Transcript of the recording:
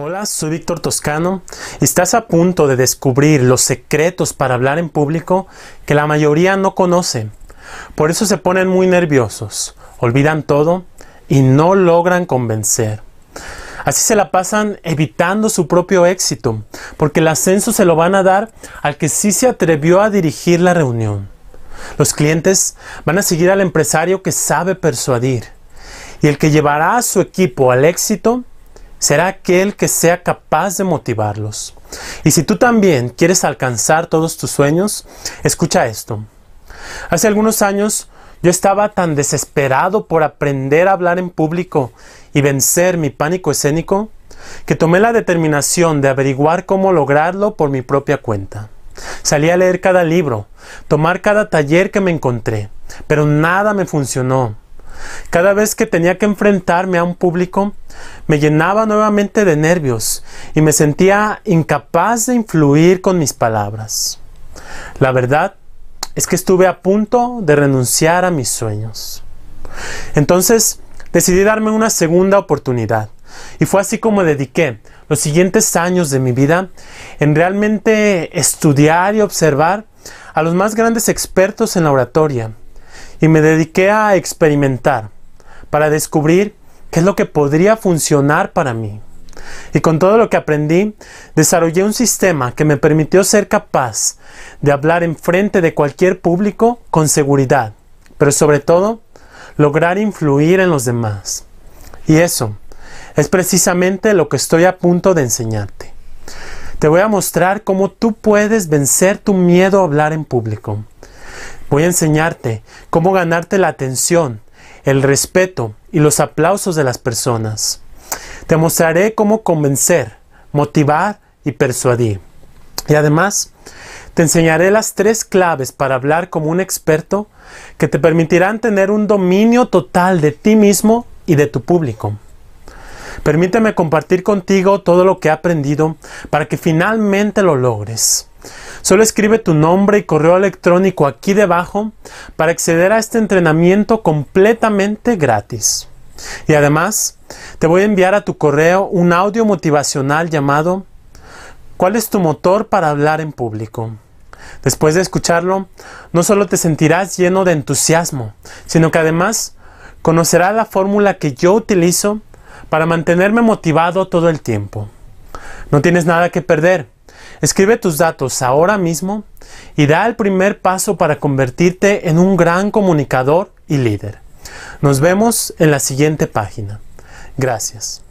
Hola, soy Víctor Toscano. Estás a punto de descubrir los secretos para hablar en público que la mayoría no conoce. Por eso se ponen muy nerviosos, olvidan todo y no logran convencer. Así se la pasan evitando su propio éxito, porque el ascenso se lo van a dar al que sí se atrevió a dirigir la reunión. Los clientes van a seguir al empresario que sabe persuadir y el que llevará a su equipo al éxito será aquel que sea capaz de motivarlos. Y si tú también quieres alcanzar todos tus sueños, escucha esto. Hace algunos años yo estaba tan desesperado por aprender a hablar en público y vencer mi pánico escénico que tomé la determinación de averiguar cómo lograrlo por mi propia cuenta. Salí a leer cada libro, tomar cada taller que me encontré, pero nada me funcionó. Cada vez que tenía que enfrentarme a un público, me llenaba nuevamente de nervios y me sentía incapaz de influir con mis palabras. La verdad es que estuve a punto de renunciar a mis sueños. Entonces decidí darme una segunda oportunidad y fue así como dediqué los siguientes años de mi vida en realmente estudiar y observar a los más grandes expertos en la oratoria y me dediqué a experimentar para descubrir qué es lo que podría funcionar para mí. Y con todo lo que aprendí, desarrollé un sistema que me permitió ser capaz de hablar en frente de cualquier público con seguridad, pero sobre todo, lograr influir en los demás. Y eso es precisamente lo que estoy a punto de enseñarte. Te voy a mostrar cómo tú puedes vencer tu miedo a hablar en público Voy a enseñarte cómo ganarte la atención, el respeto y los aplausos de las personas. Te mostraré cómo convencer, motivar y persuadir. Y además, te enseñaré las tres claves para hablar como un experto que te permitirán tener un dominio total de ti mismo y de tu público. Permíteme compartir contigo todo lo que he aprendido para que finalmente lo logres. Solo escribe tu nombre y correo electrónico aquí debajo para acceder a este entrenamiento completamente gratis. Y además, te voy a enviar a tu correo un audio motivacional llamado ¿Cuál es tu motor para hablar en público? Después de escucharlo, no solo te sentirás lleno de entusiasmo, sino que además conocerás la fórmula que yo utilizo para mantenerme motivado todo el tiempo. No tienes nada que perder. Escribe tus datos ahora mismo y da el primer paso para convertirte en un gran comunicador y líder. Nos vemos en la siguiente página. Gracias.